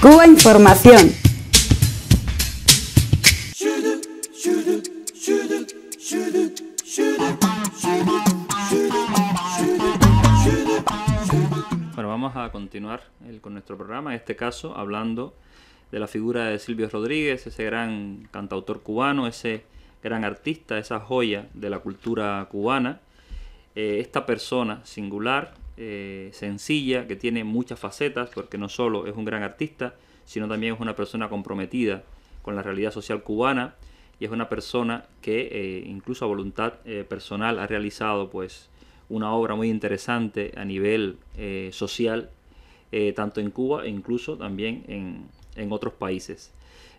Cuba Información. Bueno, vamos a continuar eh, con nuestro programa, en este caso hablando de la figura de Silvio Rodríguez, ese gran cantautor cubano, ese gran artista, esa joya de la cultura cubana, eh, esta persona singular eh, sencilla, que tiene muchas facetas, porque no solo es un gran artista, sino también es una persona comprometida con la realidad social cubana y es una persona que eh, incluso a voluntad eh, personal ha realizado pues una obra muy interesante a nivel social, tanto en Cuba e incluso también en, otros países.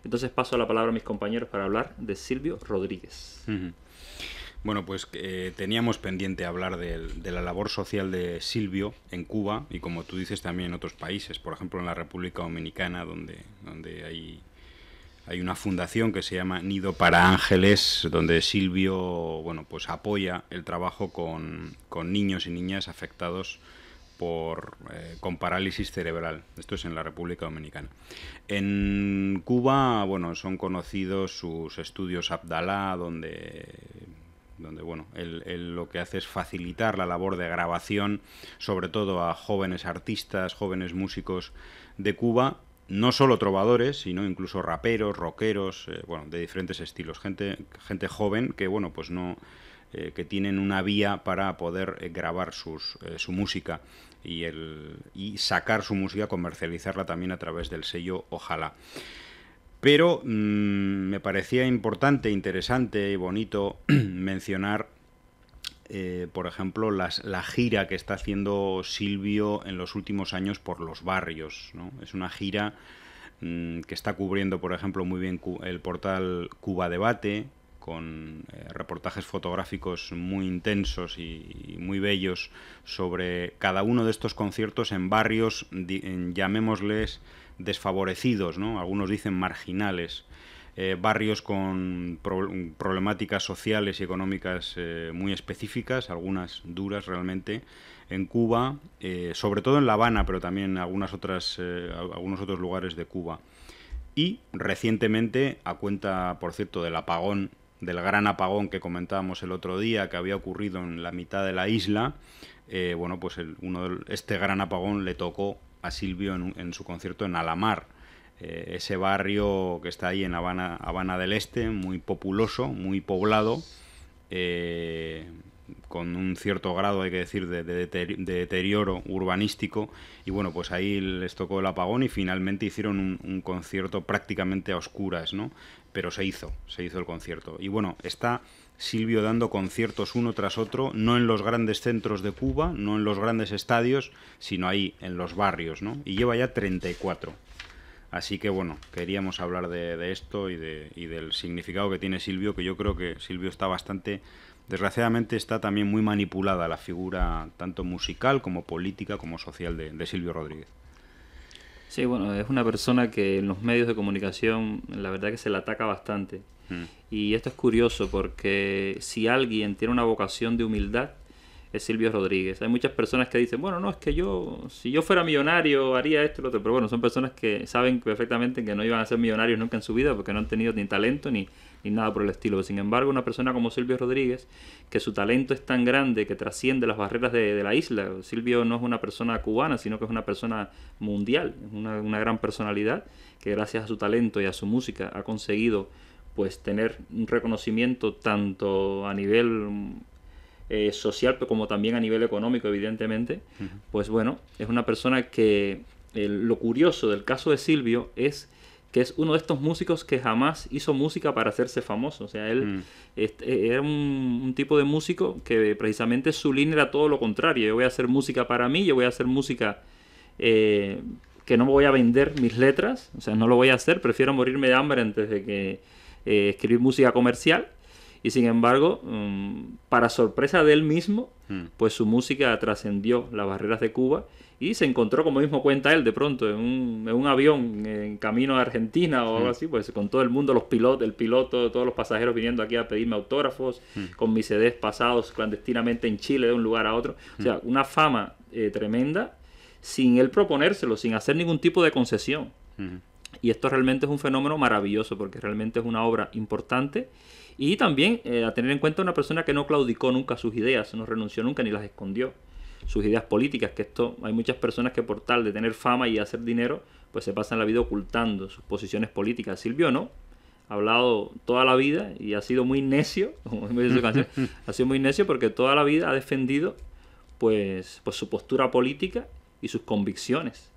Entonces paso la palabra a mis compañeros para hablar de Silvio Rodríguez. Bueno, pues eh, teníamos pendiente hablar de, la labor social de Silvio en Cuba y como tú dices también en otros países, por ejemplo en la República Dominicana, donde, donde hay, hay una fundación que se llama Nido para Ángeles, donde Silvio bueno, pues apoya el trabajo con, niños y niñas afectados por, eh, con parálisis cerebral. Esto es en la República Dominicana. En Cuba, bueno, son conocidos sus estudios Abdalá, donde donde bueno, lo que hace es facilitar la labor de grabación, sobre todo a jóvenes artistas, jóvenes músicos de Cuba, no solo trovadores, sino incluso raperos, rockeros, eh, bueno, de diferentes estilos, gente, gente joven que bueno, pues no eh, que tienen una vía para poder eh, grabar su música y, el, y sacar su música, comercializarla también a través del sello Ojalá. Pero mm, me parecía importante, interesante y bonito mencionar, eh, por ejemplo, la gira que está haciendo Silvio en los últimos años por los barrios. Es una gira mm, que está cubriendo, por ejemplo, muy bien el portal Cuba Debate, con eh, reportajes fotográficos muy intensos y, muy bellos sobre cada uno de estos conciertos en barrios, llamémosles, desfavorecidos, algunos dicen marginales. Eh, barrios con problemáticas sociales y económicas eh, muy específicas, algunas duras realmente, en Cuba, sobre todo en La Habana, pero también en algunas otras, algunos otros lugares de Cuba. Y recientemente, a cuenta, por cierto, del apagón del gran apagón que comentábamos el otro día, que había ocurrido en la mitad de la isla, eh, bueno, pues el, uno este gran apagón le tocó a Silvio en, su concierto en Alamar, eh, ese barrio que está ahí en Habana, Habana del Este, muy populoso, muy poblado, eh, con un cierto grado, hay que decir, de, deterioro urbanístico. Y bueno, pues ahí les tocó el apagón y finalmente hicieron un, concierto prácticamente a oscuras, ¿no? Pero se hizo, se hizo el concierto. Y bueno, está Silvio dando conciertos uno tras otro, no en los grandes centros de Cuba, no en los grandes estadios, sino ahí, en los barrios, ¿no? Y lleva ya 34. Así que bueno, queríamos hablar de, de esto y, de, y del significado que tiene Silvio, que yo creo que Silvio está bastante Desgraciadamente está también muy manipulada la figura tanto musical como política como social de, Silvio Rodríguez. Sí, bueno, es una persona que en los medios de comunicación la verdad que se la ataca bastante. Mm. Y esto es curioso porque si alguien tiene una vocación de humildad, es Silvio Rodríguez. Hay muchas personas que dicen, bueno, no, es que yo, si yo fuera millonario, haría esto y lo otro. Pero bueno, son personas que saben perfectamente que no iban a ser millonarios nunca en su vida porque no han tenido ni talento ni, y nada por el estilo. Sin embargo, una persona como Silvio Rodríguez, que su talento es tan grande que trasciende las barreras de, la isla, Silvio no es una persona cubana, sino que es una persona mundial, una, gran personalidad que gracias a su talento y a su música ha conseguido pues tener un reconocimiento tanto a nivel eh, social como también a nivel económico, evidentemente, pues bueno, es una persona que eh, lo curioso del caso de Silvio es que es uno de estos músicos que jamás hizo música para hacerse famoso. O sea, él mm. eh, era un, tipo de músico que precisamente su línea era todo lo contrario. Yo voy a hacer música para mí, yo voy a hacer música eh, que no voy a vender mis letras, o sea, no lo voy a hacer, prefiero morirme de hambre antes de que eh, escribir música comercial. Y sin embargo, mm, para sorpresa de él mismo, mm. pues su música trascendió las barreras de Cuba y se encontró, como mismo cuenta él, de pronto en un, en un avión en camino a Argentina o algo mm. así, pues con todo el mundo, los pilotos, el piloto, todos los pasajeros viniendo aquí a pedirme autógrafos, mm. con mis CDs pasados clandestinamente en Chile de un lugar a otro. O sea, mm. una fama eh, tremenda sin él proponérselo, sin hacer ningún tipo de concesión. Y esto realmente es un fenómeno maravilloso porque realmente es una obra importante y también eh, a tener en cuenta una persona que no claudicó nunca sus ideas, no renunció nunca ni las escondió sus ideas políticas, que esto hay muchas personas que por tal de tener fama y hacer dinero, pues se pasan la vida ocultando sus posiciones políticas. Silvio no, ha hablado toda la vida y ha sido muy necio, ha sido muy necio porque toda la vida ha defendido pues, pues su postura política y sus convicciones.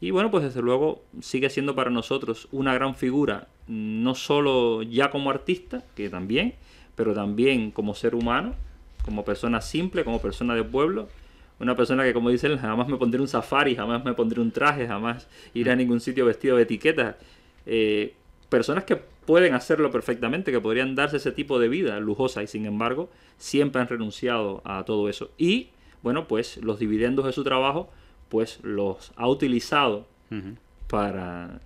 Y bueno, pues desde luego sigue siendo para nosotros una gran figura, no solo ya como artista, que también, pero también como ser humano, como persona simple, como persona de pueblo, una persona que como dicen, jamás me pondré un safari, jamás me pondré un traje, jamás iré a mm. ningún sitio vestido de etiqueta. Eh, personas que pueden hacerlo perfectamente, que podrían darse ese tipo de vida lujosa y sin embargo siempre han renunciado a todo eso. Y bueno, pues los dividendos de su trabajo, pues los ha utilizado para,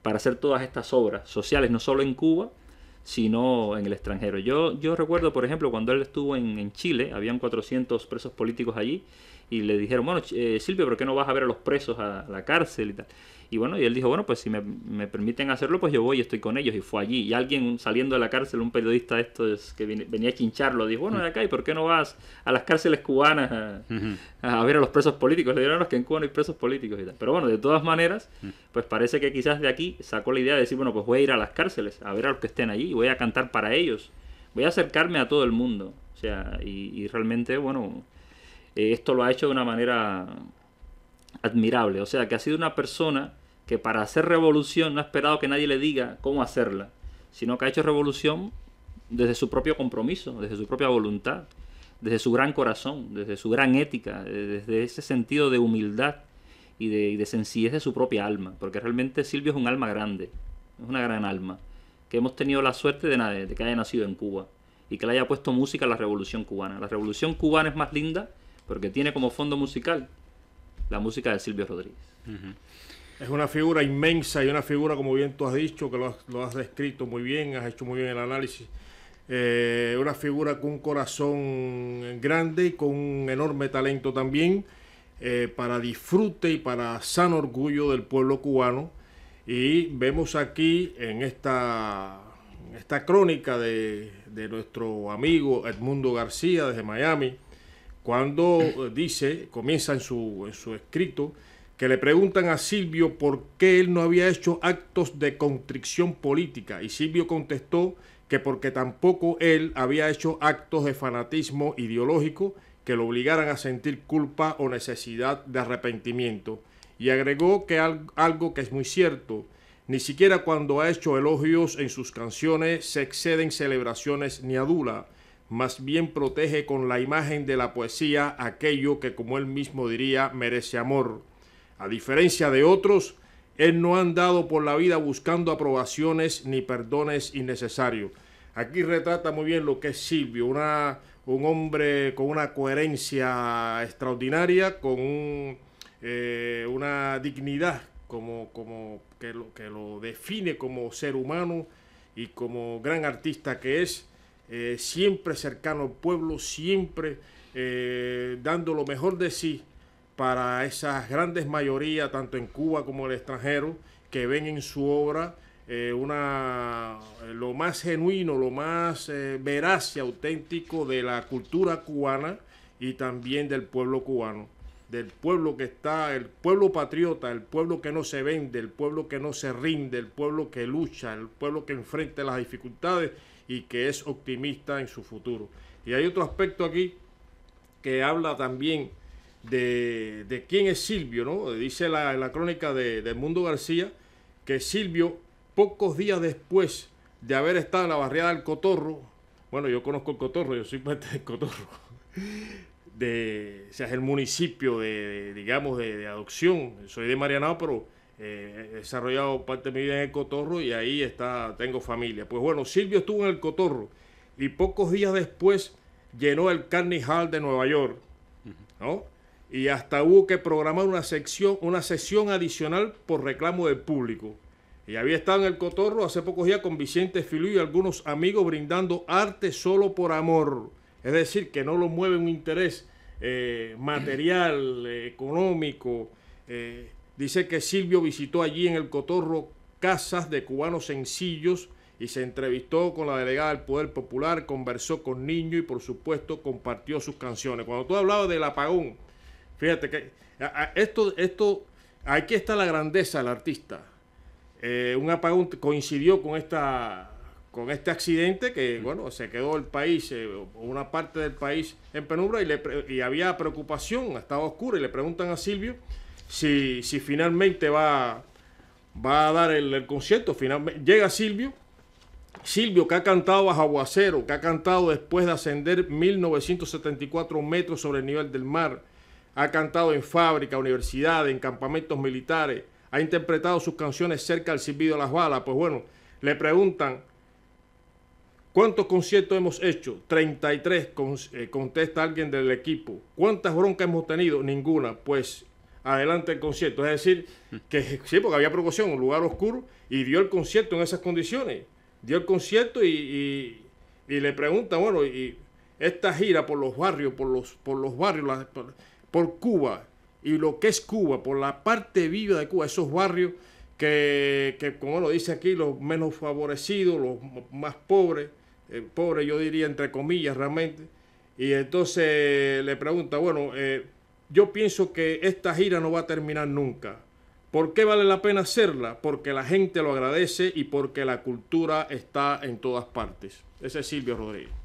para hacer todas estas obras sociales, no solo en Cuba, sino en el extranjero. Yo, yo recuerdo, por ejemplo, cuando él estuvo en, en Chile, habían 400 presos políticos allí, y le dijeron, bueno, eh, Silvio, ¿por qué no vas a ver a los presos a la cárcel y tal? Y bueno, y él dijo, bueno, pues si me, permiten hacerlo, pues yo voy y estoy con ellos. Y fue allí. Y alguien saliendo de la cárcel, un periodista de estos que venía a chincharlo, dijo, bueno, de acá, ¿y por qué no vas a las cárceles cubanas a, ver a los presos políticos? Le dijeron, a los que en Cuba no hay presos políticos y tal. Pero bueno, de todas maneras, pues parece que quizás de aquí sacó la idea de decir, bueno, pues voy a ir a las cárceles, a ver a los que estén allí, voy a cantar para ellos, voy a acercarme a todo el mundo. O sea, y, y realmente, bueno eh, esto lo ha hecho de una manera admirable. O sea, que ha sido una persona que para hacer revolución no ha esperado que nadie le diga cómo hacerla, sino que ha hecho revolución desde su propio compromiso, desde su propia voluntad, desde su gran corazón, desde su gran ética, eh, desde ese sentido de humildad y de, sencillez de su propia alma, porque realmente Silvio es un alma grande, es una gran alma, que hemos tenido la suerte de, de que haya nacido en Cuba y que le haya puesto música a la revolución cubana. La revolución cubana es más linda porque tiene como fondo musical la música de Silvio Rodríguez. Es una figura inmensa y una figura, como bien tú has dicho, que lo has, descrito muy bien, has hecho muy bien el análisis. Eh, una figura con un corazón grande y con un enorme talento también eh, para disfrute y para san orgullo del pueblo cubano. Y vemos aquí en esta, esta crónica de nuestro amigo Edmundo García desde Miami, cuando eh, dice, comienza en su, escrito, que le preguntan a Silvio por qué él no había hecho actos de constricción política y Silvio contestó que porque tampoco él había hecho actos de fanatismo ideológico que lo obligaran a sentir culpa o necesidad de arrepentimiento y agregó que algo que es muy cierto, ni siquiera cuando ha hecho elogios en sus canciones se exceden celebraciones ni adula, más bien protege con la imagen de la poesía aquello que, como él mismo diría, merece amor. A diferencia de otros, él no ha andado por la vida buscando aprobaciones ni perdones innecesarios. Aquí retrata muy bien lo que es Silvio, un hombre con una coherencia extraordinaria, con eh, una dignidad como, que lo define como ser humano y como gran artista que es. Eh, siempre cercano al pueblo, siempre eh, dando lo mejor de sí para esas grandes mayorías, tanto en Cuba como en el extranjero, que ven en su obra eh, una, lo más genuino, lo más veraz y auténtico de la cultura cubana y también del pueblo cubano del pueblo que está, el pueblo patriota, el pueblo que no se vende, el pueblo que no se rinde, el pueblo que lucha, el pueblo que enfrenta las dificultades y que es optimista en su futuro. Y hay otro aspecto aquí que habla también de, quién es Silvio, ¿no? Dice la, la crónica de, de Mundo García que Silvio, pocos días después de haber estado en la barriada del Cotorro, bueno, yo conozco el Cotorro, yo soy parte del Cotorro, de, o sea, es el municipio de, digamos, de, de, adopción, soy de Marianao, pero eh, he desarrollado parte de mi vida en el Cotorro y ahí está, tengo familia. Pues bueno, Silvio estuvo en el Cotorro y pocos días después llenó el Carnegie Hall de Nueva York, ¿no? Y hasta hubo que programar una sección, una sesión adicional por reclamo del público. Y había estado en el Cotorro hace pocos días con Vicente Filú y algunos amigos brindando arte solo por amor. Es decir, que no lo mueve un interés eh, material, eh, económico. Dice que Silvio visitó allí en el Cotorro casas de cubanos sencillos y se entrevistó con la delegada del Poder Popular, conversó con niños y por supuesto compartió sus canciones. Cuando tú hablabas del apagón, fíjate que esto, esto, aquí está la grandeza del artista. Eh, un apagón coincidió con esta con este accidente que bueno se quedó el país eh, una parte del país en penumbra y, le, y había preocupación estaba oscura y le preguntan a Silvio si, finalmente va, va a dar el, concierto. Finalmente, llega Silvio. Silvio, que ha cantado bajo aguacero, que ha cantado después de ascender 1974 metros sobre el nivel del mar, ha cantado en fábrica, universidad, en campamentos militares, ha interpretado sus canciones cerca del silbido de las balas. Pues bueno, le preguntan, ¿cuántos conciertos hemos hecho? 33, eh, contesta alguien del equipo. ¿Cuántas broncas hemos tenido? Ninguna. Pues adelante el concierto. Es decir, que sí, porque había precaución, un lugar oscuro, y dio el concierto en esas condiciones. Dio el concierto y, y, le pregunta, bueno, y esta gira por los barrios, por los, por los barrios, por, Cuba, y lo que es Cuba, por la parte viva de Cuba, esos barrios que, que como lo dice aquí, los menos favorecidos, los más pobres, eh, pobres yo diría entre comillas realmente, y entonces le pregunta, bueno, eh, yo pienso que esta gira no va a terminar nunca. ¿Por qué vale la pena hacerla? Porque la gente lo agradece y porque la cultura está en todas partes. Ese es Silvio Rodríguez.